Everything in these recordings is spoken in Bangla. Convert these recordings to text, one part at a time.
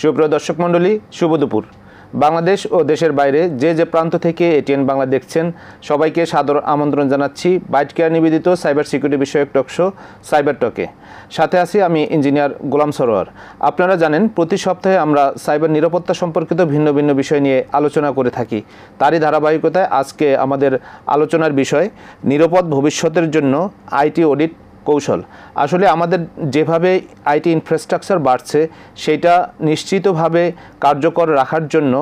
সুপ্রিয় দর্শক মণ্ডলী শুভ দুপুর বাংলাদেশ ও দেশের বাইরে যে যে প্রান্ত থেকে এটিএন বাংলা দেখছেন সবাইকে সাদর আমন্ত্রণ জানাচ্ছি বাইট কেয়ার নিবেদিত সাইবার সিকিউরিটি বিষয়ক টকশো সাইবার টকে সাথে আছি আমি ইঞ্জিনিয়ার গোলাম সরোয়ার আপনারা জানেন প্রতি সপ্তাহে আমরা সাইবার নিরাপত্তা সম্পর্কিত ভিন্ন ভিন্ন বিষয় নিয়ে আলোচনা করে থাকি তারই ধারাবাহিকতায় আজকে আমাদের আলোচনার বিষয় নিরাপদ ভবিষ্যতের জন্য আইটি অডিট কৌশল আসলে আমাদের যেভাবে আইটি ইনফ্রাস্ট্রাকচার বাড়ছে সেটা নিশ্চিতভাবে কার্যকর রাখার জন্য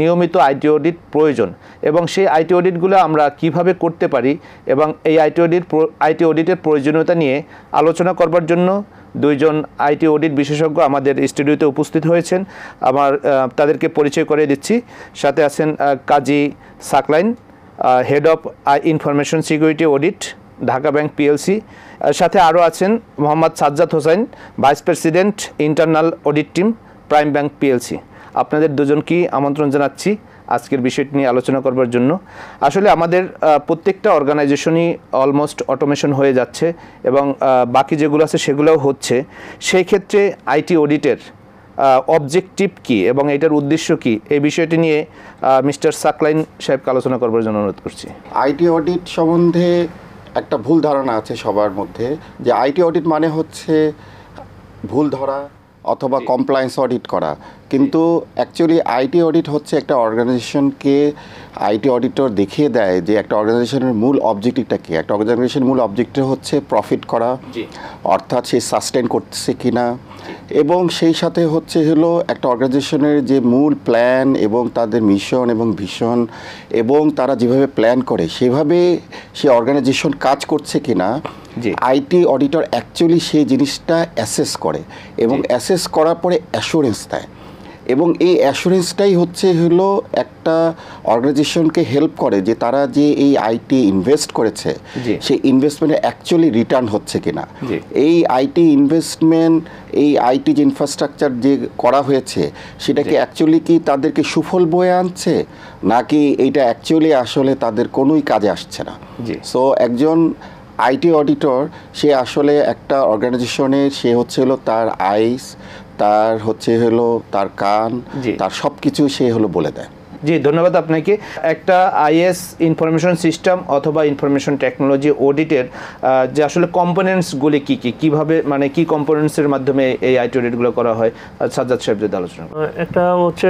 নিয়মিত আইটি অডিট প্রয়োজন এবং সেই আইটি অডিটগুলো আমরা কিভাবে করতে পারি এবং এই আইটি অডিট আইটি অডিটের প্রয়োজনীয়তা নিয়ে আলোচনা করবার জন্য দুইজন আইটি অডিট বিশেষজ্ঞ আমাদের স্টুডিওতে উপস্থিত হয়েছেন আমার তাদেরকে পরিচয় করে দিচ্ছি সাথে আছেন Kazi Saklain head of information security audit Dhaka Bank PLC সাথে আরও আছেন Mohammad Sajjad Hossain vice president internal audit team Prime Bank PLC আপনাদের দুজনকেই আমন্ত্রণ জানাচ্ছি আজকের বিষয়টি নিয়ে আলোচনা করবার জন্য আসলে আমাদের প্রত্যেকটা অর্গানাইজেশনই অলমোস্ট অটোমেশন হয়ে যাচ্ছে এবং বাকি যেগুলো আছে সেগুলোও হচ্ছে সেই ক্ষেত্রে আইটি অডিটের অবজেক্টিভ কি এবং এটার উদ্দেশ্য কি এই বিষয়টি নিয়ে মিস্টার সাকলাইন সাহেবকে আলোচনা করবার জন্য অনুরোধ করছি আইটি অডিট সম্বন্ধে একটা ভুল ধারণা আছে সবার মধ্যে যে আইটি অডিট মানে হচ্ছে ভুল ধরা অথবা কমপ্লায়েন্স অডিট করা কিন্তু অ্যাকচুয়ালি আইটি অডিট হচ্ছে একটা অর্গানাইজেশনকে আইটি অডিটর দেখিয়ে দেয় যে একটা অর্গানাইজেশনের মূল অবজেক্টিভটা কী একটা অর্গানাইজেশনের মূল অবজেক্টিভ হচ্ছে প্রফিট করা অর্থাৎ সে সাস্টেন করছে কি না এবং সেই সাথে হচ্ছে হলো একটা অর্গানাইজেশনের যে মূল প্ল্যান এবং তাদের মিশন এবং ভিশন এবং তারা যেভাবে প্ল্যান করে সেভাবে সে অর্গানাইজেশন কাজ করছে কি না আইটি অডিটর অ্যাকচুয়ালি সেই জিনিসটা অ্যাসেস করে এবং অ্যাসেস করার পরে অ্যাসুরেন্স দেয় এবং এই অ্যাসুরেন্সটাই হচ্ছে হলো একটা অর্গানাইজেশনকে হেল্প করে যে তারা যে এই আইটি ইনভেস্ট করেছে সেই ইনভেস্টমেন্টে অ্যাকচুয়ালি রিটার্ন হচ্ছে কিনা এই আইটি ইনভেস্টমেন্ট এই আইটি যে ইনফ্রাস্ট্রাকচার যে করা হয়েছে সেটাকে অ্যাকচুয়ালি কি তাদেরকে সুফল বয়ে আনছে নাকি এটা অ্যাকচুয়ালি আসলে তাদের কোনোই কাজে আসছে না সো একজন আইটি অডিটর সে আসলে একটা অর্গানাইজেশনের সে হচ্ছে হলো তার আইস তার হচ্ছে হলো তার কান তার সব কিছু সে হলো বলে দেয় জি ধন্যবাদ আপনাকে একটা আইএস ইনফরমেশন সিস্টেম অথবা ইনফরমেশন টেকনোলজি অডিটের যে আসলে কম্পোনেন্টসগুলি কী কী কীভাবে মানে কী কম্পোনেন্টসের মাধ্যমে এই আইটি অডিটগুলো করা হয় সাজ্জাদ সাহেব যদি আলোচনা একটা হচ্ছে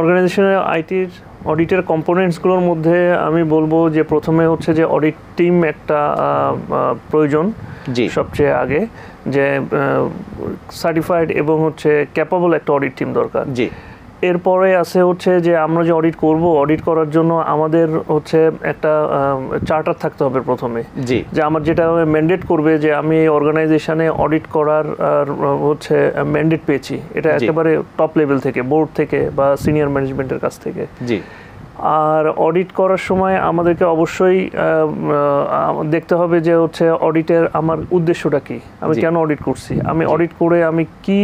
অর্গানাইজেশনের আইটির অডিটের কম্পোনেন্টসগুলোর মধ্যে আমি বলবো যে প্রথমে হচ্ছে যে অডিট টিম একটা প্রয়োজন জি সবচেয়ে আগে যে সার্টিফাইড এবং হচ্ছে ক্যাপাবল একটা অডিট টিম দরকার জি এরপরে আছে হচ্ছে যে আমরা যে অডিট করব অডিট করার জন্য আমাদের হচ্ছে একটা চার্টার থাকতে হবে প্রথমে জি যে আমার যেটা ম্যান্ডেট করবে যে আমি এই অর্গানাইজেশনে অডিট করার হচ্ছে ম্যান্ডেট পেয়েছি এটা একেবারে টপ লেভেল থেকে বোর্ড থেকে বা সিনিয়র ম্যানেজমেন্টের কাছ থেকে জি আর অডিট করার সময় আমাদেরকে অবশ্যই দেখতে হবে যে হচ্ছে অডিটের আমার উদ্দেশ্যটা কি আমি কেন অডিট করছি আমি অডিট করে আমি কি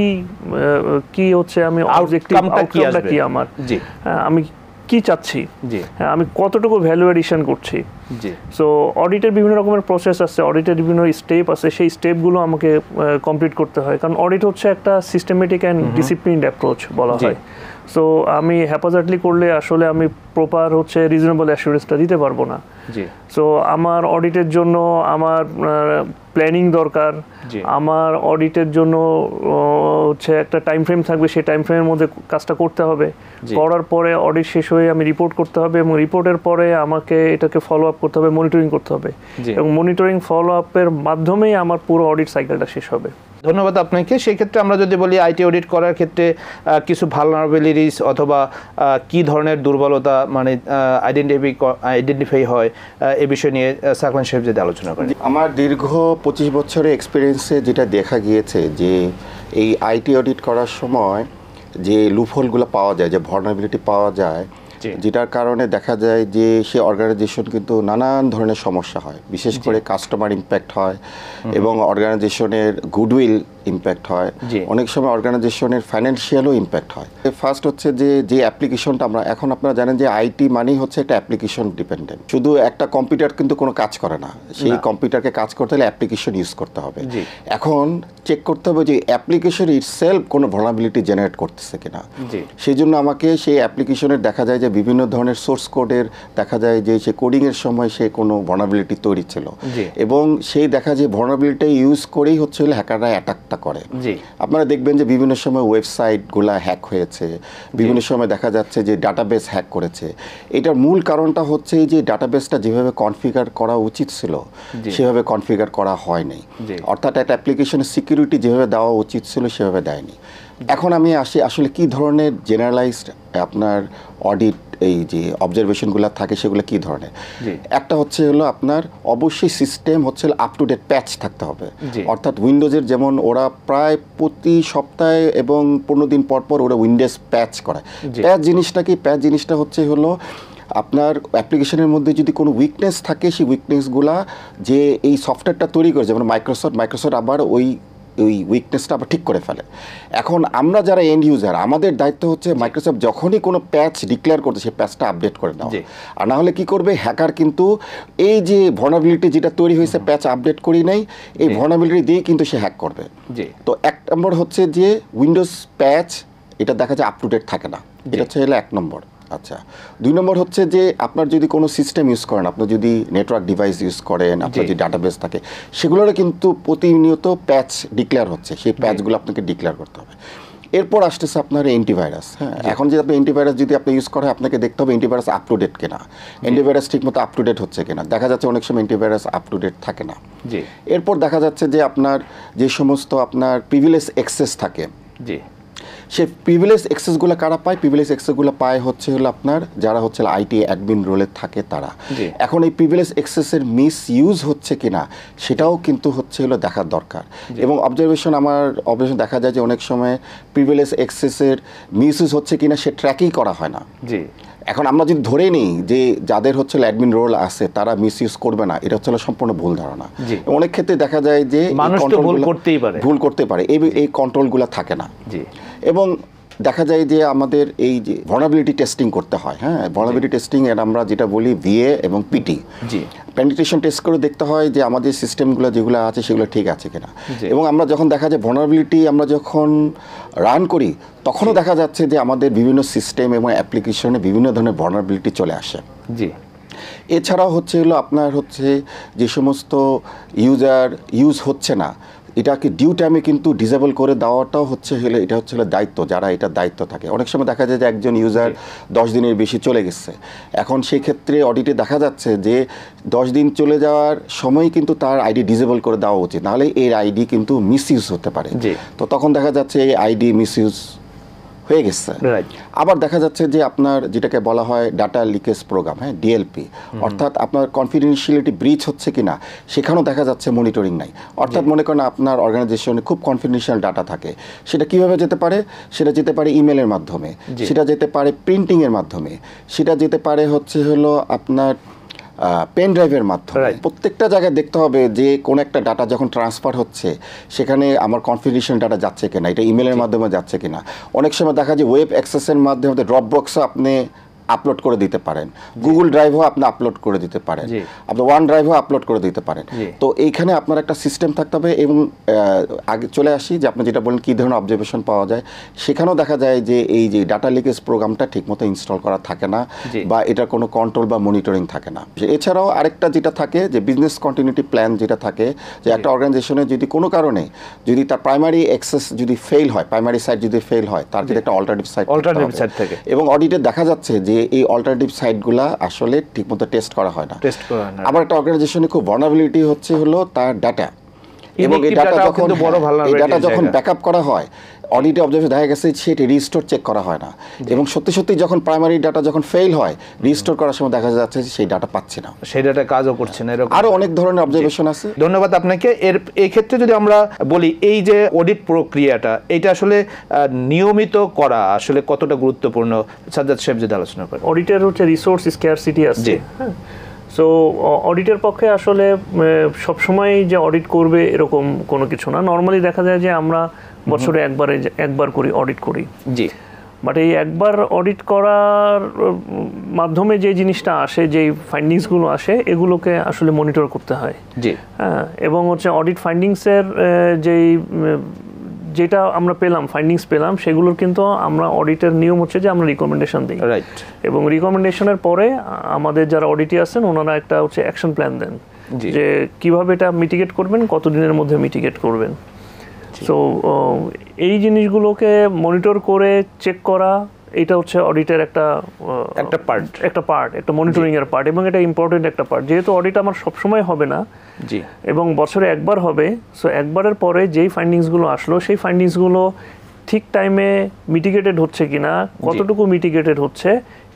কি হচ্ছে আমি কি আমার হ্যাঁ, আমি কি চাচ্ছি হ্যাঁ, আমি কতটুকু ভ্যালু এডিশন করছি সো অডিটের বিভিন্ন রকমের প্রসেস আছে অডিটের বিভিন্ন স্টেপ আছে সেই স্টেপগুলো আমাকে কমপ্লিট করতে হয় কারণ অডিট হচ্ছে একটা সিস্টেমেটিক অ্যান্ড ডিসিপ্লিন অ্যাপ্রোচ বলা হয় সো আমি হ্যাপাজার্টলি করলে আসলে আমি প্রপার হচ্ছে রিজনেবল অ্যাসুরেন্সটা দিতে পারবো না সো আমার অডিটের জন্য আমার প্ল্যানিং দরকার আমার অডিটের জন্য হচ্ছে একটা টাইম ফ্রেম থাকবে সেই টাইম ফ্রেমের মধ্যে কাজটা করতে হবে করার পরে অডিট শেষ হয়ে আমি রিপোর্ট করতে হবে এবং রিপোর্টের পরে আমাকে এটাকে ফলো আপ করতে হবে মনিটরিং করতে হবে এবং মনিটরিং ফলো আপের মাধ্যমেই আমার পুরো অডিট সাইকেলটা শেষ হবে ধন্যবাদ আপনাকে সেই ক্ষেত্রে আমরা যদি বলি আইটি অডিট করার ক্ষেত্রে কিছু ভালনারেবিলিটিস অথবা কি ধরনের দুর্বলতা মানে আইডেন্টিফাই আইডেন্টিফাই হয় এ বিষয় নিয়ে সাকলান সাহেব যদি আলোচনা করেন আমার দীর্ঘ পঁচিশ বছরের এক্সপিরিয়েন্সে যেটা দেখা গিয়েছে যে এই আইটি অডিট করার সময় যে লুফলগুলো পাওয়া যায় যে ভর্নাবিলিটি পাওয়া যায় যেটার কারণে দেখা যায় যে সে অর্গানাইজেশন কিন্তু নানান ধরনের সমস্যা হয় বিশেষ করে কাস্টমার ইম্প্যাক্ট হয় এবং অর্গানাইজেশনের গুডউইল ইম্প্যাক্ট হয় অনেক সময় অর্গানাইজেশনের ফাইন্যান্সিয়ালও ইম্প্যাক্ট হয় ফার্স্ট হচ্ছে যে যে অ্যাপ্লিকেশনটা আমরা এখন আপনারা জানেন যে আইটি মানেই হচ্ছে একটা অ্যাপ্লিকেশন ডিপেন্ডেন্ট শুধু একটা কম্পিউটার কিন্তু কোনো কাজ করে না সেই কম্পিউটারকে কাজ করতে হলে অ্যাপ্লিকেশন ইউজ করতে হবে এখন চেক করতে হবে যে অ্যাপ্লিকেশন ইটসেলফ কোনো ভলাবিলিটি জেনারেট করতেছে কিনা সেই জন্য আমাকে সেই অ্যাপ্লিকেশনের দেখা যায় যে বিভিন্ন ধরনের সোর্স কোডের দেখা যায় যে সে কোডিংয়ের সময় সে কোনো ভনাবিলিটি তৈরি ছিল এবং সেই দেখা যায় ভনাবিলিটি ইউজ করেই হচ্ছে হলে হ্যাকাররা অ্যাটাকটা করে আপনারা দেখবেন যে বিভিন্ন সময় ওয়েবসাইটগুলা হ্যাক হয়েছে বিভিন্ন সময় দেখা যাচ্ছে যে ডাটাবেস হ্যাক করেছে এটার মূল কারণটা হচ্ছে যে ডাটাবেসটা যেভাবে কনফিগার করা উচিত ছিল সেভাবে কনফিগার করা হয়নি অর্থাৎ একটা অ্যাপ্লিকেশনের সিকিউরিটি যেভাবে দেওয়া উচিত ছিল সেভাবে দেয়নি এখন আমি আসি আসলে কি ধরনের জেনারেলাইজড আপনার অডিট এই যে অবজারভেশনগুলো থাকে সেগুলো কি ধরনের একটা হচ্ছে হলো আপনার অবশ্যই সিস্টেম হচ্ছে আপ টু ডেট প্যাচ থাকতে হবে অর্থাৎ উইন্ডোজের যেমন ওরা প্রায় প্রতি সপ্তাহে এবং পনেরো দিন পর পর ওরা উইন্ডোজ প্যাচ করায় প্যাচ জিনিসটা কি প্যাচ জিনিসটা হচ্ছে হলো আপনার অ্যাপ্লিকেশনের মধ্যে যদি কোনো উইকনেস থাকে সেই উইকনেসগুলা যে এই সফটওয়্যারটা তৈরি করে যেমন মাইক্রোসফট মাইক্রোসফট আবার ওই ওই উইকনেসটা আবার ঠিক করে ফেলে এখন আমরা যারা এন্ড ইউজার আমাদের দায়িত্ব হচ্ছে মাইক্রোসফট যখনই কোনো প্যাচ ডিক্লেয়ার করছে সেই প্যাচটা আপডেট করে নেওয়া আর না হলে কি করবে হ্যাকার কিন্তু এই যে ভনাবিলিটি যেটা তৈরি হয়েছে প্যাচ আপডেট করি নাই এই ভনাবিলিটি দিয়ে কিন্তু সে হ্যাক করবে তো এক নম্বর হচ্ছে যে উইন্ডোজ প্যাচ এটা দেখা যায় আপ টু ডেট থাকে না এটা হচ্ছে এক নম্বর আচ্ছা দুই নম্বর হচ্ছে যে আপনার যদি কোনো সিস্টেম ইউজ করেন আপনি যদি নেটওয়ার্ক ডিভাইস ইউজ করেন আপনার যে ডাটাবেস থাকে সেগুলোরও কিন্তু প্রতিনিয়ত প্যাচ ডিক্লেয়ার হচ্ছে সেই প্যাচগুলো আপনাকে ডিক্লেয়ার করতে হবে এরপর আসতেছে আপনার অ্যান্টিভাইরাস হ্যাঁ এখন যদি আপনি অ্যান্টিভাইরাস যদি আপনি ইউজ করেন আপনাকে দেখতে হবে antivirus up to date antivirus antivirus ঠিকমতো আপ টু ডেট হচ্ছে কিনা দেখা যাচ্ছে অনেক সময় অ্যান্টিভাইরাস আপ টু ডেট থাকে না এরপর দেখা যাচ্ছে যে আপনার যে সমস্ত আপনার প্রিভিলেজ এক্সেস থাকে জি সে প্রিভিলেজ এক্সেসগুলো কারা পায় প্রিভিলেজ এক্সেসগুলো পায় হচ্ছে হলো আপনার যারা হচ্ছে আইটি অ্যাডমিন রোলে থাকে তারা এখন এই প্রিভিলেজ এক্সেসের মিস ইউজ হচ্ছে কিনা সেটাও কিন্তু হচ্ছে হলো দেখার দরকার এবং অবজারভেশন আমার অবজারভেশন দেখা যায় যে অনেক সময় প্রিভিলেজ এক্সেসের মিস ইউজ হচ্ছে কিনা সে ট্র্যাকই করা হয় না জি এখন আমরা যদি ধরে নিই যে যাদের হচ্ছে অ্যাডমিন রোল আছে তারা মিস ইউজ করবে না এটা হচ্ছে সম্পূর্ণ ভুল ধারণা অনেক ক্ষেত্রে দেখা যায় যে ভুল করতেই পারে ভুল করতে পারে এই কন্ট্রোলগুলো থাকে না এবং দেখা যায় যে আমাদের এই যে ভনাবিলিটি টেস্টিং করতে হয় হ্যাঁ ভনাবিলিটি টেস্টিং এর আমরা যেটা বলি ভিএ এবং পিটি জি পেনিট্রেশন টেস্ট করে দেখতে হয় যে আমাদের সিস্টেমগুলো যেগুলো আছে সেগুলো ঠিক আছে কিনা এবং আমরা যখন দেখা যায় ভনাবিলিটি আমরা যখন রান করি তখনও দেখা যাচ্ছে যে আমাদের বিভিন্ন সিস্টেম এবং অ্যাপ্লিকেশনে বিভিন্ন ধরনের ভনাবিলিটি চলে আসে জি এছাড়াও হচ্ছে হলো আপনার হচ্ছে যে সমস্ত ইউজার ইউজ হচ্ছে না এটাকে ডিউ টাইমে কিন্তু ডিসেবল করে দেওয়াটাও হচ্ছে হলে এটা হচ্ছে দায়িত্ব যারা এটা দায়িত্ব থাকে অনেক সময় দেখা যায় যে একজন ইউজার দশ দিনের বেশি চলে গেছে এখন সেই ক্ষেত্রে অডিটে দেখা যাচ্ছে যে দশ দিন চলে যাওয়ার সময় কিন্তু তার আইডি ডিসেবল করে দেওয়া উচিত নাহলে এর আইডি কিন্তু মিস হতে পারে তো তখন দেখা যাচ্ছে এই আইডি মিস হয়ে গেছে আবার দেখা যাচ্ছে যে আপনার যেটাকে বলা হয় ডাটা লিকেজ প্রোগ্রাম হ্যাঁ ডিএলপি অর্থাৎ আপনার কনফিডেন্সিয়ালিটি ব্রিচ হচ্ছে কিনা সেখানেও দেখা যাচ্ছে মনিটরিং নাই অর্থাৎ মনে করেন আপনার অর্গানাইজেশনে খুব কনফিডেন্সিয়াল ডাটা থাকে সেটা কিভাবে যেতে পারে সেটা যেতে পারে ইমেলের মাধ্যমে সেটা যেতে পারে প্রিন্টিংয়ের মাধ্যমে সেটা যেতে পারে হচ্ছে হলো আপনার পেন ড্রাইভের মাধ্যমে প্রত্যেকটা জায়গায় দেখতে হবে যে কোন একটা ডাটা যখন ট্রান্সফার হচ্ছে সেখানে আমার কনফিডেন্সিয়াল ডাটা যাচ্ছে কিনা এটা ইমেলের মাধ্যমে যাচ্ছে কিনা অনেক সময় দেখা যায় ওয়েব অ্যাক্সেসের মাধ্যমে ড্রপ বক্সে আপনি আপলোড করে দিতে পারেন গুগল ড্রাইভও আপনি আপলোড করে দিতে পারেন আপনি ওয়ান ড্রাইভও আপলোড করে দিতে পারেন তো এইখানে আপনার একটা সিস্টেম থাকতে হবে এবং আগে চলে আসি যে আপনি যেটা বলেন কী ধরনের অবজারভেশন পাওয়া যায় সেখানেও দেখা যায় যে এই যে ডাটা লিকেজ প্রোগ্রামটা ঠিকমতো ইনস্টল করা থাকে না বা এটার কোনো কন্ট্রোল বা মনিটরিং থাকে না এছাড়াও আরেকটা যেটা থাকে যে বিজনেস কন্টিনিউটি প্ল্যান যেটা থাকে যে একটা অর্গানাইজেশনে যদি কোনো কারণে যদি তার প্রাইমারি অ্যাক্সেস যদি ফেল হয় প্রাইমারি সাইট যদি ফেল হয় তার যদি একটা অল্টারনেটিভ সাইট অল্টারনেটিভ সাইট থাকে এবং অডিটে দেখা যাচ্ছে যে যে এই অল্টারনেটিভ সাইটগুলা আসলে ঠিকমতো টেস্ট করা হয় না টেস্ট করা হয় না আবার একটা অর্গানাইজেশনে খুব ভার্নাবিলিটি হচ্ছে হলো তার ডাটা এবং এই ডাটা যখন বড় হ্যাঁ, এই ডাটা যখন ব্যাকআপ করা হয় অডিটে অবজারভেশন দেখা গেছে সেটি রিস্টোর চেক করা হয় না এবং সত্যি সত্যি যখন প্রাইমারি ডাটা যখন ফেল হয় রিস্টোর করার সময় দেখা যাচ্ছে সেই ডাটা পাচ্ছে না সেই ডাটা কাজও করছে না এরকম আরো অনেক ধরনের অবজারভেশন আছে ধন্যবাদ আপনাকে এর এই ক্ষেত্রে যদি আমরা বলি এই যে অডিট প্রক্রিয়াটা এটা আসলে নিয়মিত করা আসলে কতটা গুরুত্বপূর্ণ সাজ্জাদ সাহেব যদি আলোচনা করেন অডিটের হচ্ছে রিসোর্স স্কেয়ারসিটি আছে হ্যাঁ সো অডিটের পক্ষে আসলে সবসময় যে অডিট করবে এরকম কোনো কিছু না নর্মালি দেখা যায় যে আমরা বছরে একবারে একবার করি অডিট করি জি বাট এই একবার অডিট করার মাধ্যমে যে জিনিসটা আসে যেই ফাইন্ডিংসগুলো আসে এগুলোকে আসলে মনিটর করতে হয় জি হ্যাঁ এবং হচ্ছে অডিট ফাইন্ডিংসের যেই যেটা আমরা পেলাম ফাইন্ডিংস পেলাম সেগুলোর কিন্তু আমরা অডিটের নিয়ম হচ্ছে যে আমরা রিকমেন্ডেশন দিই রাইট এবং রিকমেন্ডেশনের পরে আমাদের যারা অডিটে আছেন ওনারা একটা হচ্ছে অ্যাকশন প্ল্যান দেন যে কিভাবে এটা মিটিগেট করবেন কতদিনের মধ্যে মিটিগেট করবেন তো এই জিনিসগুলোকে মনিটর করে চেক করা এটা হচ্ছে অডিটের একটা একটা পার্ট একটা পার্ট একটা মনিটরিং এর পার্ট এবং এটা ইম্পর্টেন্ট একটা পার্ট যেহেতু অডিট আমার সবসময় হবে না জি এবং বছরে একবার হবে সো একবারের পরে যেই ফাইন্ডিংসগুলো আসলো সেই ফাইন্ডিংসগুলো ঠিক টাইমে মিটিগেটেড হচ্ছে কিনা কতটুকু মিটিগেটেড হচ্ছে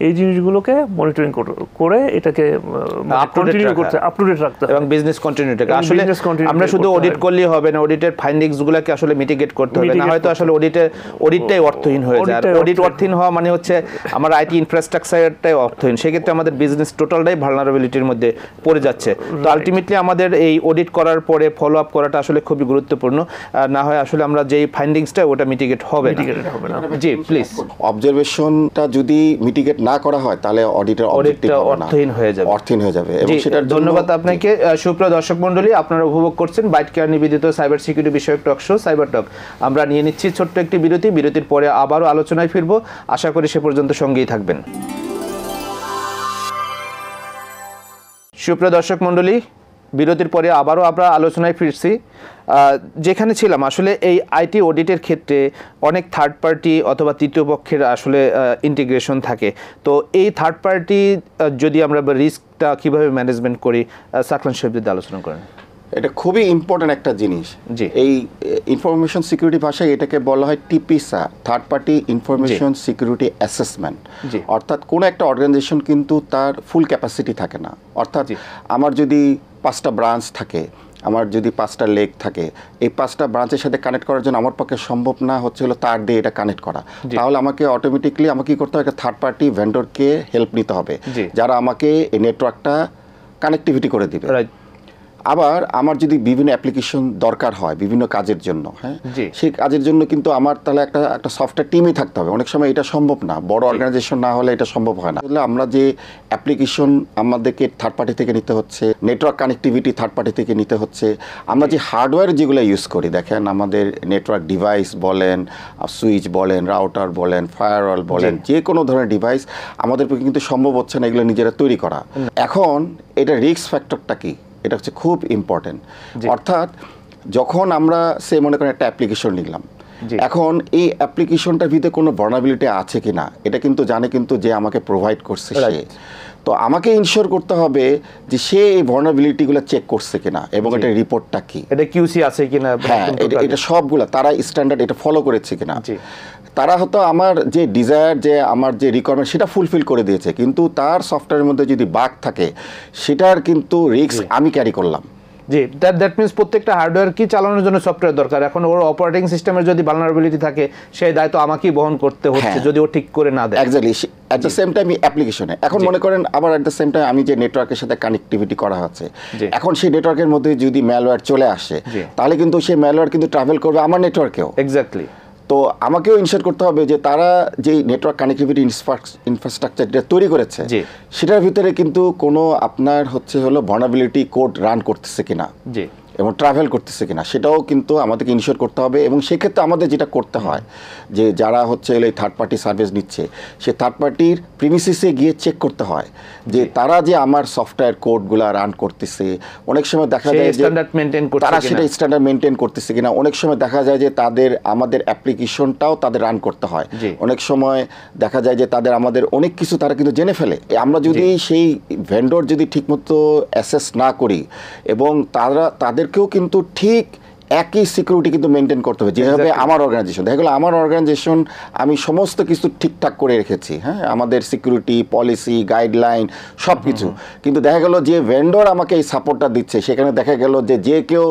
এই জিনিসগুলোকে মনিটরিং করে এটাকে কন্টিনিউ করতে আপ টু ডেট রাখতে এবং বিজনেস কন্টিনিউটি আসলে আমরা শুধু অডিট করলেই হবে না অডিটের ফাইন্ডিংস গুলোকে আসলে মিটিগেট করতে হবে না হয়তো আসলে অডিটে অডিটটাই অর্থহীন হয়ে যায় অডিট অর্থহীন হওয়া মানে হচ্ছে আমার আইটি ইনফ্রাস্ট্রাকচারটাই অর্থহীন সেক্ষেত্রে আমাদের বিজনেস টোটালটাই ভালনারেবিলিটির মধ্যে পড়ে যাচ্ছে তো আলটিমেটলি আমাদের এই অডিট করার পরে ফলো আপ করাটা আসলে খুবই গুরুত্বপূর্ণ না হয় আসলে আমরা যেই ফাইন্ডিংসটা ওটা মিটিগেট হবে না জি প্লিজ অবজারভেশনটা যদি মিটিগেট না করা হয় তাহলে অডিটের অডিটটা অর্থহীন হয়ে যাবে অর্থহীন হয়ে যাবে এবং সেটার ধন্যবাদ আপনাকে সুপ্রিয় দর্শক মণ্ডলী আপনারা উপভোগ করছেন বাইট কেয়ার নিবেদিত সাইবার সিকিউরিটি বিষয়ক টক শো সাইবার টক আমরা নিয়ে নিচ্ছি ছোট্ট একটি বিরতি বিরতির পরে আবারও আলোচনায় ফিরব আশা করি সে পর্যন্ত সঙ্গেই থাকবেন সুপ্রিয় দর্শক মণ্ডলী বিরতির পরে আবারও আমরা আলোচনায় ফিরছি যেখানে ছিলাম আসলে এই আইটি অডিটের ক্ষেত্রে অনেক থার্ড পার্টি অথবা তৃতীয় পক্ষের আসলে ইন্টিগ্রেশন থাকে তো এই থার্ড পার্টি যদি আমরা রিস্কটা কিভাবে ম্যানেজমেন্ট করি সাকলান সাহেব যদি আলোচনা করেন এটা খুবই ইম্পর্ট্যান্ট একটা জিনিস জি এই ইনফরমেশন সিকিউরিটি ভাষায় এটাকে বলা হয় TPISA third party information security assessment অর্থাৎ কোনো একটা অর্গানাইজেশন কিন্তু তার ফুল ক্যাপাসিটি থাকে না অর্থাৎ আমার যদি পাঁচটা ব্রাঞ্চ থাকে আমার যদি পাঁচটা লেগ থাকে এই পাঁচটা ব্রাঞ্চের সাথে কানেক্ট করার জন্য আমার পক্ষে সম্ভব না হচ্ছে হলো তার দিয়ে এটা কানেক্ট করা তাহলে আমাকে অটোমেটিকলি আমাকে কী করতে হবে একটা থার্ড পার্টি ভেন্ডরকে হেল্প নিতে হবে যারা আমাকে এই নেটওয়ার্কটা কানেক্টিভিটি করে দিবে আবার আমার যদি বিভিন্ন অ্যাপ্লিকেশন দরকার হয় বিভিন্ন কাজের জন্য হ্যাঁ সেই কাজের জন্য কিন্তু আমার তাহলে একটা একটা সফটওয়্যার টিমই থাকতে হবে অনেক সময় এটা সম্ভব না বড় অর্গানাইজেশন না হলে এটা সম্ভব হয় না তাহলে আমরা যে অ্যাপ্লিকেশন আমাদেরকে থার্ড পার্টি থেকে নিতে হচ্ছে নেটওয়ার্ক কানেক্টিভিটি থার্ড পার্টি থেকে নিতে হচ্ছে আমরা যে হার্ডওয়্যার যেগুলো ইউজ করি দেখেন আমাদের নেটওয়ার্ক ডিভাইস বলেন সুইচ বলেন রাউটার বলেন ফায়ারওয়াল বলেন যে কোনো ধরনের ডিভাইস আমাদের কিন্তু সম্ভব হচ্ছে না এগুলো নিজেরা তৈরি করা এখন এটা রিস্ক ফ্যাক্টরটা কী এটা হচ্ছে খুব ইম্পর্টেন্ট অর্থাৎ যখন আমরা সে মনে করেন একটা অ্যাপ্লিকেশন নিলাম এখন এই অ্যাপ্লিকেশনটার ভিতরে কোনো ভার্নাবিলিটি আছে কি না এটা কিন্তু জানে কিন্তু যে আমাকে প্রোভাইড করছে সে তো আমাকে ইনশিওর করতে হবে যে সে এই ভার্নাবিলিটিগুলো চেক করছে কি না এবং এটা রিপোর্টটা কি এটা কিউসি আছে কি না হ্যাঁ এটা সবগুলা তারা স্ট্যান্ডার্ড এটা ফলো করেছে কি না তারা হয়তো আমার যে ডিজায়ার যে আমার যে রিকোয়ারমেন্ট সেটা ফুলফিল করে দিয়েছে কিন্তু তার সফটওয়্যারের মধ্যে যদি বাঘ থাকে সেটার কিন্তু রিস্ক আমি ক্যারি করলাম জি দ্যাট দ্যাট মিনস প্রত্যেকটা হার্ডওয়্যার কি চালানোর জন্য সফটওয়্যার দরকার এখন ওর অপারেটিং সিস্টেমের যদি ভালনারেবিলিটি থাকে সেই দায়িত্ব আমাকেই বহন করতে হচ্ছে হ্যাঁ। যদি ও ঠিক করে না দেয় exactly at the same time অ্যাপ্লিকেশনে এখন মনে করেন আবার অ্যাট দ্য সেম টাইম আমি যে নেটওয়ার্কের সাথে কানেক্টিভিটি করা হচ্ছে এখন সেই নেটওয়ার্কের মধ্যে যদি ম্যালওয়্যার চলে আসে তাহলে কিন্তু সেই ম্যালওয়্যার কিন্তু ট্রাভেল করবে আমার নেটওয়ার্কেও এক্স্যাক্টলি তো আমাকেও ইনসার করতে হবে যে তারা যে নেটওয়ার্ক কানেক্টিভিটি ইনফ্রাস্ট্রাকচারটা তৈরি করেছে সেটার ভিতরে কিন্তু কোনো আপনার হচ্ছে হলো ভার্নাবিলিটি কোড রান করতেছে কিনা জি এবং ট্রাভেল করতেছে কিনা সেটাও কিন্তু আমাদেরকে ইনশিওর করতে হবে এবং সেক্ষেত্রে আমাদের যেটা করতে হয় যে যারা হচ্ছে এই থার্ড পার্টি সার্ভিস নিচ্ছে সে থার্ড পার্টির প্রিমিসিসে গিয়ে চেক করতে হয় যে তারা যে আমার সফটওয়্যার কোডগুলো রান করতেছে অনেক সময় দেখা যায় যে তারা সেটা স্ট্যান্ডার্ড মেনটেন করতেছে কিনা অনেক সময় দেখা যায় যে তাদের আমাদের অ্যাপ্লিকেশনটাও তাদের রান করতে হয় অনেক সময় দেখা যায় যে তাদের আমাদের অনেক কিছু তারা কিন্তু জেনে ফেলে আমরা যদি সেই ভেন্ডর যদি ঠিকমতো অ্যাসেস না করি এবং তারা তাদের আপনাদেরকেও কিন্তু ঠিক একই সিকিউরিটি কিন্তু মেনটেন করতে হবে যেভাবে আমার অর্গানাইজেশন দেখা গেলো আমার অর্গানাইজেশন আমি সমস্ত কিছু ঠিকঠাক করে রেখেছি হ্যাঁ আমাদের সিকিউরিটি পলিসি গাইডলাইন সব কিছু কিন্তু দেখা গেলো যে ভেন্ডর আমাকে এই সাপোর্টটা দিচ্ছে সেখানে দেখা গেল যে যে কেউ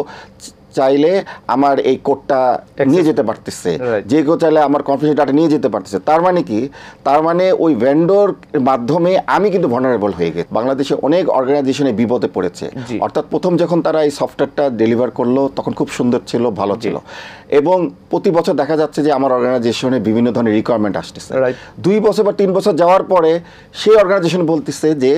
চাইলে আমার এই কোডটা নিয়ে যেতে পারতেছে যে কেউ চাইলে আমার কনফিডেন্স ডাটা নিয়ে যেতে পারতেছে তার মানে কি তার মানে ওই ভেন্ডর মাধ্যমে আমি কিন্তু ভনারেবল হয়ে গেছি বাংলাদেশে অনেক অর্গানাইজেশনে বিপদে পড়েছে অর্থাৎ প্রথম যখন তারা এই সফটওয়্যারটা ডেলিভার করলো তখন খুব সুন্দর ছিল ভালো ছিল এবং প্রতি বছর দেখা যাচ্ছে যে আমার অর্গানাইজেশনে বিভিন্ন ধরনের রিকোয়ারমেন্ট আসতেছে দুই বছর বা তিন বছর যাওয়ার পরে সেই অর্গানাইজেশন বলতেছে যে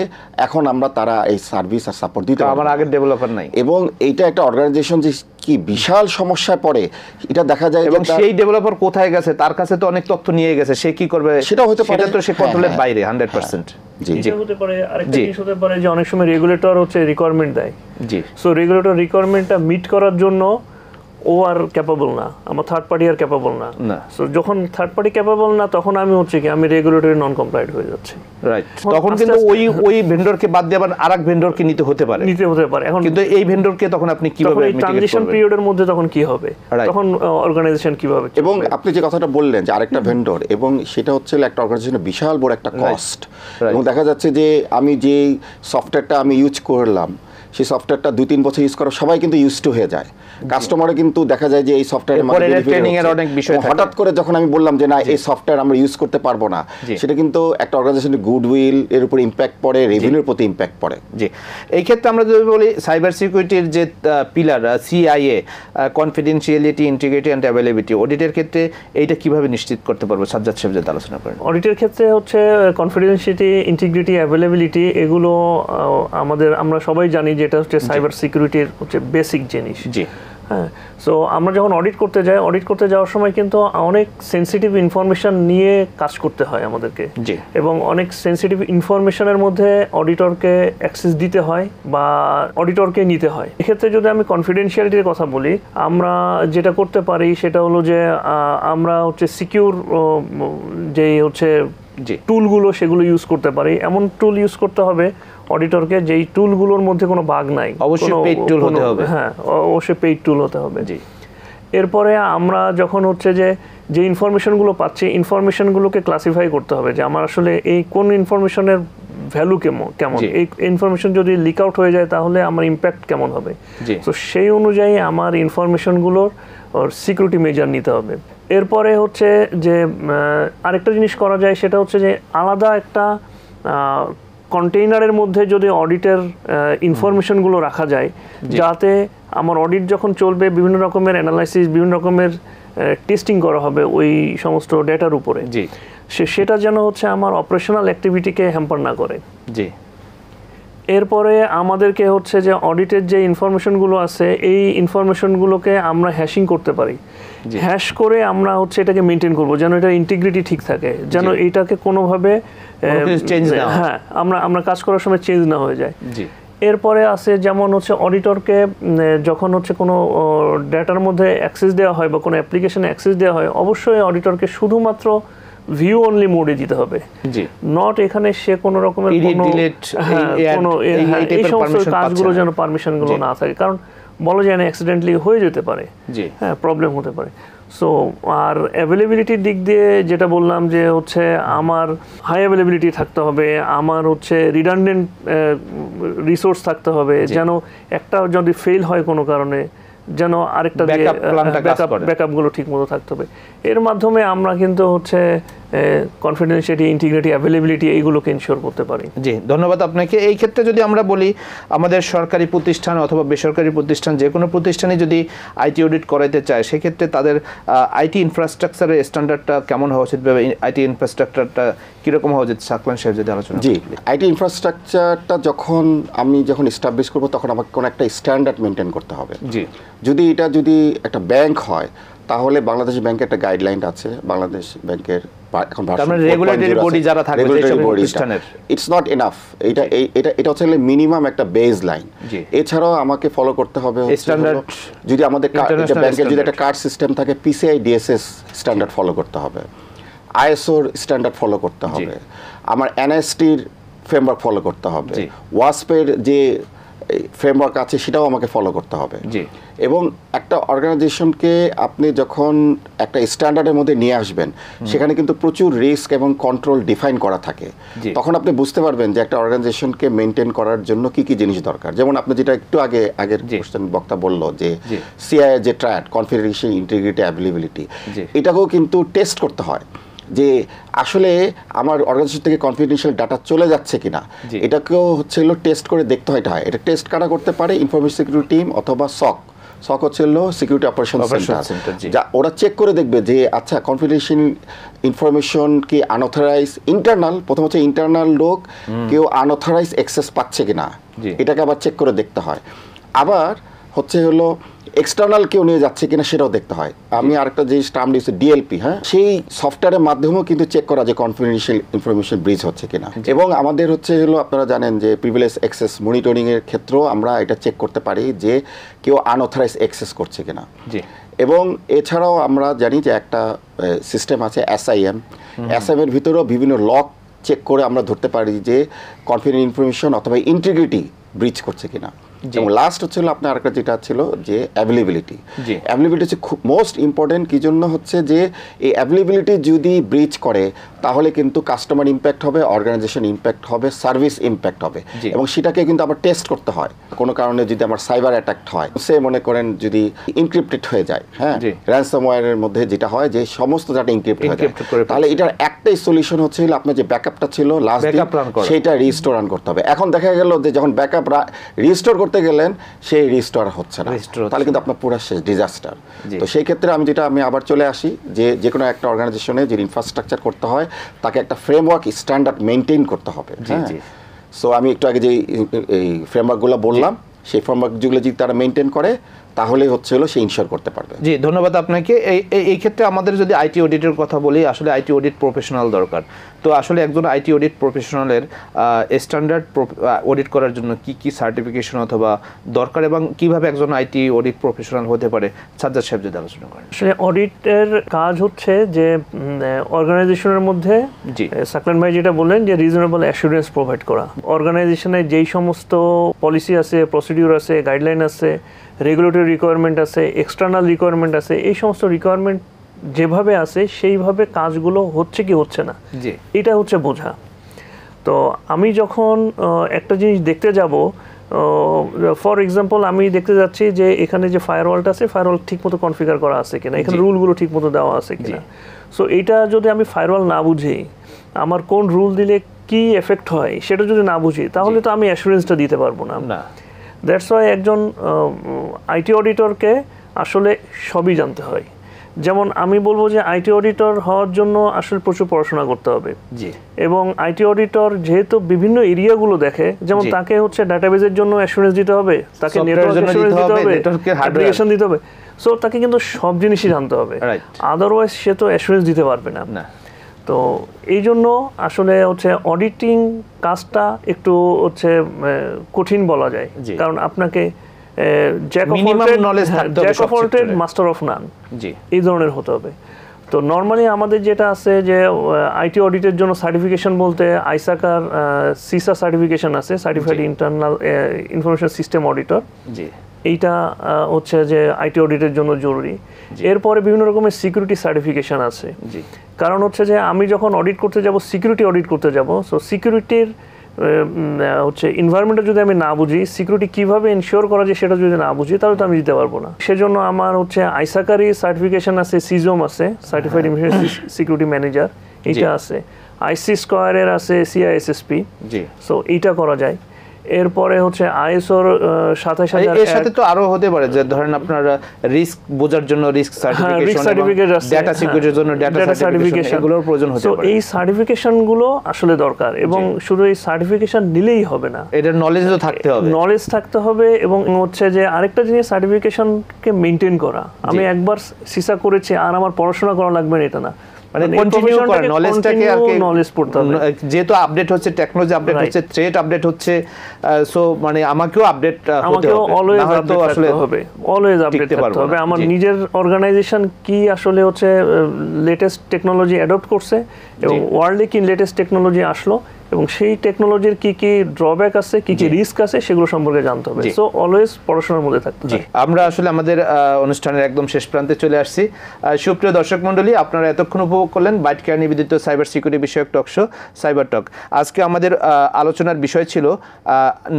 এখন আমরা তারা এই সার্ভিস আর সাপোর্ট দিতে আমার আগের ডেভেলপার নাই এবং এইটা একটা অর্গানাইজেশন যে কি বিশাল সমস্যায় পড়ে এটা দেখা যায় এবং সেই ডেভেলপার কোথায় গেছে তার কাছে তো অনেক তথ্য নিয়ে গেছে সে কি করবে সেটা হতে পারে তো সে কন্ট্রোলের হ্যাঁ, হ্যাঁ, বাইরে 100% হ্যাঁ, যে অনেক সময় রেগুলেটর হচ্ছে রিকোয়ারমেন্ট দেয় জি সো রেগুলেটর রিকোয়ারমেন্টটা মিট করার জন্য ও আর ক্যাপাবল না আমার থার্ড পার্টি আর ক্যাপাবল না সো যখন থার্ড পার্টি ক্যাপাবল না তখন আমি হচ্ছে কি আমি রেগুলেটরি নন কমপ্লাইড হয়ে যাচ্ছি রাইট তখন কিন্তু ওই ওই ভেন্ডরকে বাদ দিয়ে আবার আরেক ভেন্ডরকে নিতে হতে পারে নিতে হতে পারে এখন কিন্তু এই ভেন্ডরকে তখন আপনি কিভাবে এই ট্রানজিশন পিরিয়ডের মধ্যে তখন কি হবে তখন অর্গানাইজেশন কিভাবে এবং আপনি যে কথাটা বললেন যে আরেকটা ভেন্ডর এবং সেটা হচ্ছে একটা অর্গানাইজেশনের বিশাল বড় একটা কস্ট এবং দেখা যাচ্ছে যে আমি যে সফটওয়্যারটা আমি ইউজ করলাম সেই সফটওয়্যারটা দুই তিন বছর ইউজ করা সবাই কিন্তু ইউজ টু হয়ে যায় কাস্টমারও কিন্তু দেখা যায় যে এই সফটওয়্যার অনেক বিষয় হঠাৎ করে যখন আমি বললাম যে না এই সফটওয়্যার আমরা ইউজ করতে পারবো না সেটা কিন্তু একটা অর্গানাইজেশনের গুডউইল এর উপর ইম্প্যাক্ট পড়ে রেভিনিউর প্রতি ইম্প্যাক্ট পড়ে জি এই ক্ষেত্রে আমরা যদি বলি সাইবার সিকিউরিটির যে pillar CIA confidentiality integrity and availability অডিটের ক্ষেত্রে এইটা কিভাবে নিশ্চিত করতে পারবো সাজ্জাদ সাহেব যেটা আলোচনা করেন অডিটের ক্ষেত্রে হচ্ছে কনফিডেন্সিয়ালিটি ইন্টিগ্রিটি অ্যাভেলেবিলিটি এগুলো আমাদের আমরা সবাই জানি যেটা হচ্ছে সাইবার সিকিউরিটির হচ্ছে বেসিক জিনিস জি হ্যাঁ সো আমরা যখন অডিট করতে যাই অডিট করতে যাওয়ার সময় কিন্তু অনেক সেন্সিটিভ ইনফরমেশান নিয়ে কাজ করতে হয় আমাদেরকে জি এবং অনেক সেন্সিটিভ ইনফরমেশানের মধ্যে অডিটরকে অ্যাক্সেস দিতে হয় বা অডিটরকে নিতে হয় এক্ষেত্রে যদি আমি কনফিডেন্সিয়ালিটির কথা বলি আমরা যেটা করতে পারি সেটা হলো যে আমরা হচ্ছে সিকিউর যেই হচ্ছে যে টুলগুলো সেগুলো ইউজ করতে পারি এমন টুল ইউজ করতে হবে অডিটরকে যেই টুলগুলোর মধ্যে কোনো বাঘ নাই অবশ্যই পেইড টুল হতে হবে হ্যাঁ অবশ্যই পেইড টুল হতে হবে জি এরপরে আমরা যখন হচ্ছে যে যে ইনফরমেশনগুলো পাচ্ছি ইনফরমেশনগুলোকে ক্লাসিফাই করতে হবে যে আমার আসলে এই কোন ইনফরমেশনের ভ্যালু কেমন কেমন এই ইনফরমেশন যদি লিক আউট হয়ে যায় তাহলে আমার ইম্প্যাক্ট কেমন হবে তো সেই অনুযায়ী আমার ইনফরমেশনগুলোর সিকিউরিটি মেজার নিতে হবে এরপরে হচ্ছে যে আরেকটা জিনিস করা যায় সেটা হচ্ছে যে আলাদা একটা কন্টেইনারের মধ্যে যদি অডিটের ইনফরমেশনগুলো রাখা যায় যাতে আমার অডিট যখন চলবে বিভিন্ন রকমের অ্যানালাইসিস বিভিন্ন রকমের টেস্টিং করা হবে ওই সমস্ত ডেটার উপরে জি সে সেটা যেন হচ্ছে আমার অপারেশনাল অ্যাক্টিভিটিকে হ্যাম্পার না করে জি এরপরে আমাদেরকে হচ্ছে যে অডিটের যে ইনফরমেশনগুলো আছে এই ইনফরমেশনগুলোকে আমরা হ্যাশিং করতে পারি হ্যাশ করে আমরা হচ্ছে এটাকে মেনটেন করব যেন এটা ইন্টিগ্রিটি ঠিক থাকে যেন এটাকে কোনোভাবে হ্যাঁ আমরা আমরা কাজ করার সময় চেঞ্জ না হয়ে যায় এরপরে আছে যেমন হচ্ছে অডিটরকে যখন হচ্ছে কোনো ডেটার মধ্যে অ্যাক্সেস দেওয়া হয় বা কোনো অ্যাপ্লিকেশনে অ্যাক্সেস দেওয়া হয় অবশ্যই অডিটরকে শুধুমাত্র ভিউ অনলি মোডে দিতে হবে নট এখানে সে কোনো রকমের কোনো এই সমস্ত কাজগুলো যেন পারমিশনগুলো না থাকে কারণ বলা যায় না অ্যাক্সিডেন্টলি হয়ে যেতে পারে হ্যাঁ প্রবলেম হতে পারে সো আর অ্যাভেলেবিলিটির দিক দিয়ে যেটা বললাম যে হচ্ছে আমার হাই অ্যাভেলেবিলিটি থাকতে হবে আমার হচ্ছে রিডান্ডেন্ট রিসোর্স থাকতে হবে যেন একটা যদি ফেল হয় কোনো কারণে যেন আরেকটা ব্যাকআপ ব্যাকআপগুলো ঠিক মতো থাকতে হবে এর মাধ্যমে আমরা কিন্তু হচ্ছে কনফিডেন্সিয়ালিটি ইন্টিগ্রিটি অ্যাভেলেবিলিটি এইগুলোকে ইনশিওর করতে পারি জি ধন্যবাদ আপনাকে এই ক্ষেত্রে যদি আমরা বলি আমাদের সরকারি প্রতিষ্ঠান অথবা বেসরকারি প্রতিষ্ঠান যে কোনো প্রতিষ্ঠানে যদি আইটি অডিট করাইতে চায় সেক্ষেত্রে তাদের আইটি ইনফ্রাস্ট্রাকচারের স্ট্যান্ডার্ডটা কেমন হওয়া উচিত বা আইটি ইনফ্রাস্ট্রাকচারটা কীরকম হওয়া উচিত সাকলান সাহেব যদি আলোচনা জি আইটি ইনফ্রাস্ট্রাকচারটা যখন আমি যখন এস্টাবলিশ করবো তখন আমাকে কোনো একটা স্ট্যান্ডার্ড মেনটেন করতে হবে জি যদি এটা যদি একটা ব্যাংক হয় তাহলে বাংলাদেশ ব্যাংকের একটা গাইডলাইন আছে বাংলাদেশ ব্যাংকের ফলো মানে করতে হবে স্ট্যান্ডার্ড ফলো করতে হবে ফ্রেমওয়ার্ক ফলো করতে হবে যে ফ্রেমওয়ার্ক আছে সেটাও আমাকে ফলো করতে হবে এবং একটা অর্গানাইজেশনকে আপনি যখন একটা স্ট্যান্ডার্ডের মধ্যে নিয়ে আসবেন সেখানে কিন্তু প্রচুর রিস্ক এবং কন্ট্রোল ডিফাইন করা থাকে তখন আপনি বুঝতে পারবেন যে একটা অর্গানাইজেশনকে মেনটেন করার জন্য কি কি জিনিস দরকার যেমন আপনি যেটা একটু আগে আগের কোশ্চেন বক্তা বলল যে সিআই যে ট্রায়াড কনফিডারেশন ইন্টিগ্রিটি অ্যাভেলেবিলিটি এটাকেও কিন্তু টেস্ট করতে হয় যে আসলে আমার অর্গানাইজেশন থেকে কনফিডেন্সিয়াল ডাটা চলে যাচ্ছে কিনা এটাকেও হচ্ছে টেস্ট করে দেখতে হয় এটা টেস্ট কারা করতে পারে ইনফরমেশন সিকিউরিটি টিম অথবা সক সক হচ্ছে হলো সিকিউরিটি অপারেশন সেন্টার যা ওরা চেক করে দেখবে যে আচ্ছা কনফিডেন্সিয়াল ইনফরমেশন কি আনঅথরাইজ ইন্টারনাল প্রথম হচ্ছে ইন্টারনাল লোক কেউ আনঅথরাইজ অ্যাক্সেস পাচ্ছে কিনা এটাকে আবার চেক করে দেখতে হয় আবার হচ্ছে হলো এক্সটার্নাল কেউ নিয়ে যাচ্ছে কিনা সেটাও দেখতে হয় আমি আরেকটা যে টার্ম দিয়েছি ডিএলপি হ্যাঁ সেই সফটওয়্যারের মাধ্যমেও কিন্তু চেক করা যে কনফিডেন্সিয়াল ইনফরমেশন ব্রিজ হচ্ছে কিনা এবং আমাদের হচ্ছে হলো আপনারা জানেন যে প্রিভিলেজ অ্যাক্সেস মনিটরিংয়ের ক্ষেত্রেও আমরা এটা চেক করতে পারি যে কেউ আনঅথরাইজ অ্যাক্সেস করছে কিনা এবং এছাড়াও আমরা জানি যে একটা সিস্টেম আছে এসআইএম এর ভিতরেও বিভিন্ন লক চেক করে আমরা ধরতে পারি যে কনফিডেন্ট ইনফরমেশন অথবা ইন্টিগ্রিটি ব্রিচ করছে কিনা এবং লাস্ট হচ্ছিল আপনার আরেকটা যেটা ছিল যে অ্যাভেলেবিলিটি অ্যাভেলেবিলিটি হচ্ছে খুব মোস্ট ইম্পর্টেন্ট কী জন্য হচ্ছে যে এই অ্যাভেলেবিলিটি যদি ব্রিচ করে তাহলে কিন্তু কাস্টমার ইম্প্যাক্ট হবে অর্গানাইজেশন ইম্প্যাক্ট হবে সার্ভিস ইম্প্যাক্ট হবে এবং সেটাকে কিন্তু আবার টেস্ট করতে হয় কোনো কারণে যদি আমার সাইবার অ্যাটাক হয় সে মনে করেন যদি ইনক্রিপ্টেড হয়ে যায় হ্যাঁ র্যান্সমওয়্যারের মধ্যে যেটা হয় যে সমস্ত ডাটা ইনক্রিপ্ট হয়ে যায় তাহলে এটার একটাই সলিউশন হচ্ছে আপনার যে ব্যাকআপটা ছিল লাস্ট সেটা রিস্টোর করতে হবে এখন দেখা গেল যে যখন ব্যাকআপ রিস্টোর করতে গেলেন সেই রিস্টোর হচ্ছে না তাহলে কিন্তু আপনার পুরো শেষ ডিজাস্টার তো সেই ক্ষেত্রে আমি যেটা আমি আবার চলে আসি যে যে কোনো একটা অর্গানাইজেশনে যে ইনফ্রাস্ট্রাকচার করতে হয় তাকে একটা ফ্রেমওয়ার্ক স্ট্যান্ডার্ড মেনটেন করতে হবে সো হ্যাঁ? আমি একটু আগে যে এই ফ্রেমওয়ার্কগুলো বললাম সেই ফ্রেমওয়ার্কগুলো যদি তারা মেনটেন করে তাহলে হচ্ছে হলো সে ইনশিওর করতে পারবে জি ধন্যবাদ আপনাকে এই এই ক্ষেত্রে আমাদের যদি আইটি অডিটের কথা বলি আসলে আইটি অডিট প্রফেশনাল দরকার তো আসলে একজন আইটি অডিট প্রফেশনালের স্ট্যান্ডার্ড অডিট করার জন্য কি কি সার্টিফিকেশন অথবা দরকার এবং কিভাবে একজন আইটি অডিট প্রফেশনাল হতে পারে সাজ্জাদ সাহেব যদি আলোচনা করেন আসলে অডিটের কাজ হচ্ছে যে অর্গানাইজেশনের মধ্যে জি সাকলান ভাই যেটা বললেন যে রিজনেবল অ্যাসুরেন্স প্রোভাইড করা অর্গানাইজেশনে যেই সমস্ত পলিসি আছে প্রসিডিউর আছে গাইডলাইন আছে রেগুলেটরি রিকোয়ারমেন্ট আছে এক্সটার্নাল রিকোয়ারমেন্ট আছে এই সমস্ত রিকোয়ারমেন্ট যেভাবে আছে সেইভাবে কাজগুলো হচ্ছে কি হচ্ছে না এটা হচ্ছে বোঝা তো আমি যখন একটা জিনিস দেখতে যাব ফর এক্সাম্পল আমি দেখতে যাচ্ছি যে এখানে যে ফায়ারওয়ালটা আছে ফায়ারওয়াল ঠিকমতো কনফিগার করা আছে কিনা এখানে রুলগুলো ঠিকমতো দেওয়া আছে কিনা সো এটা যদি আমি ফায়ারওয়াল না বুঝি আমার কোন রুল দিলে কি এফেক্ট হয় সেটা যদি না বুঝি তাহলে তো আমি অ্যাসুরেন্সটা দিতে পারবো না না দ্যাটস ওয়াই একজন আইটি অডিটরকে আসলে সবই জানতে হয় যেমন আমি বলবো যে আইটি অডিটর হওয়ার জন্য আসলে প্রচুর পড়াশোনা করতে হবে জি এবং আইটি অডিটর যেহেতু বিভিন্ন এরিয়াগুলো দেখে যেমন তাকে হচ্ছে ডাটাবেজের জন্য অ্যাসুরেন্স দিতে হবে তাকে নেটওয়ার্ক দিতে হবে সো তাকে কিন্তু সব জিনিসই জানতে হবে আদারওয়াইজ সে তো অ্যাসুরেন্স দিতে পারবে না তো এই জন্য আসলে হচ্ছে অডিটিং কাজটা একটু হচ্ছে কঠিন বলা যায় কারণ আপনাকে হ্যাঁ, এই ধরনের হতে হবে তো নর্মালি আমাদের যেটা আছে যে আইটি অডিটের জন্য সার্টিফিকেশন বলতে আইসাকার সিসা সার্টিফিকেশন আছে certified internal information system auditor জি এইটা হচ্ছে যে আইটি অডিটের জন্য জরুরি এরপরে বিভিন্ন রকমের সিকিউরিটি সার্টিফিকেশন আছে কারণ হচ্ছে যে আমি যখন অডিট করতে যাব সিকিউরিটি অডিট করতে যাব সো সিকিউরিটির হচ্ছে ইনভায়রনমেন্টটা যদি আমি না বুঝি সিকিউরিটি কীভাবে ইনশিওর করা যায় সেটা যদি না বুঝি তাহলে তো আমি দিতে পারবো না সেজন্য আমার হচ্ছে আইসাকারি সার্টিফিকেশন আছে সিজম আছে সার্টিফাইড সিকিউরিটি ম্যানেজার এটা আছে আইসি স্কোয়ারের আছে সিআইএসএসপি সো এইটা করা যায় এরপরে হচ্ছে আইএসওর সাতাশ হাজার এর সাথে তো আরো হতে পারে যে ধরেন আপনার রিস্ক বোঝার জন্য রিস্ক সার্টিফিকেশন ডেটা সিকিউরিটির জন্য ডেটা সার্টিফিকেশন গুলোর প্রয়োজন হতে পারে এই সার্টিফিকেশন গুলো আসলে দরকার এবং শুধু এই সার্টিফিকেশন নিলেই হবে না এটার নলেজ তো থাকতে হবে নলেজ থাকতে হবে এবং হচ্ছে যে আরেকটা জিনিস সার্টিফিকেশন কে মেইনটেইন করা আমি একবার সিসা করেছি আর আমার পড়াশোনা করা লাগবে না এটা না মানে, মানে কন্টিনিউ নলেজটাকে আর কি নলেজ পড়তে হবে যেহেতু আপডেট হচ্ছে টেকনোলজি আপডেট হচ্ছে আপডেট হচ্ছে সো মানে আমাকেও আপডেট হতে হবে অলওয়েজ আপডেট আসলে হবে অলওয়েজ আপডেট হবে আমার নিজের অর্গানাইজেশন কি আসলে হচ্ছে লেটেস্ট টেকনোলজি অ্যাডপ্ট করছে এবং ওয়ার্ল্ডে কি লেটেস্ট টেকনোলজি আসলো এবং সেই টেকনোলজির কি কি ড্রব্যাক আছে কি কি রিস্ক আছে সেগুলো সম্পর্কে জানতে হবে সো অলওয়েজ পড়াশোনার মধ্যে থাকতে হবে আমরা আসলে আমাদের অনুষ্ঠানের একদম শেষ প্রান্তে চলে আসছি সুপ্রিয় দর্শক মন্ডলী আপনারা এতক্ষণ উপভোগ করলেন বাইট কেয়ার নিবেদিত সাইবার সিকিউরিটি বিষয়ক টক শো সাইবার টক আজকে আমাদের আলোচনার বিষয় ছিল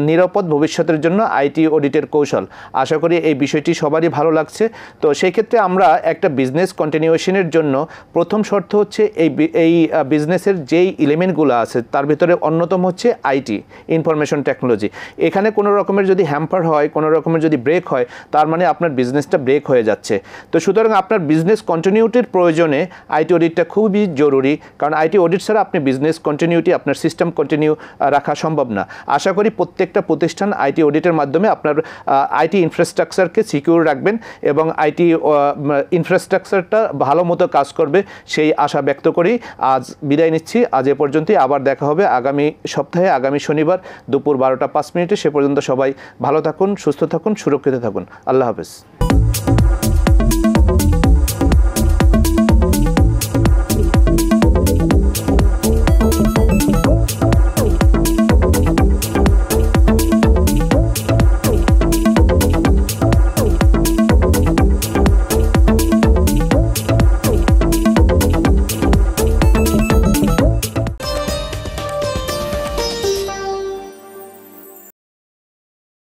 নিরাপদ ভবিষ্যতের জন্য আইটি অডিটের কৌশল আশা করি এই বিষয়টি সবারই ভালো লাগছে তো সেই ক্ষেত্রে আমরা একটা বিজনেস কন্টিনিউয়েশনের জন্য প্রথম শর্ত হচ্ছে এই এই বিজনেসের যেই এলিমেন্টগুলো আছে তার ভেতরে অন্যতম হচ্ছে আইটি ইনফরমেশন টেকনোলজি এখানে কোনো রকমের যদি হ্যাম্পার হয় কোনো রকমের যদি ব্রেক হয় তার মানে আপনার বিজনেসটা ব্রেক হয়ে যাচ্ছে তো সুতরাং আপনার বিজনেস কন্টিনিউটির প্রয়োজনে আইটি অডিটটা খুবই জরুরি কারণ আইটি অডিট ছাড়া আপনি বিজনেস কন্টিনিউটি আপনার সিস্টেম কন্টিনিউ রাখা সম্ভব না আশা করি প্রত্যেকটা প্রতিষ্ঠান আইটি অডিটের মাধ্যমে আপনার আইটি ইনফ্রাস্ট্রাকচারকে সিকিউর রাখবেন এবং আইটি ইনফ্রাস্ট্রাকচারটা ভালো মতো কাজ করবে সেই আশা ব্যক্ত করি আজ বিদায় নিচ্ছি আজ এ পর্যন্তই আবার দেখা হবে আগামী সপ্তাহে আগামী শনিবার দুপুর বারোটা পাঁচ মিনিটে সে পর্যন্ত সবাই ভালো থাকুন সুস্থ থাকুন সুরক্ষিত থাকুন আল্লাহ হাফেজ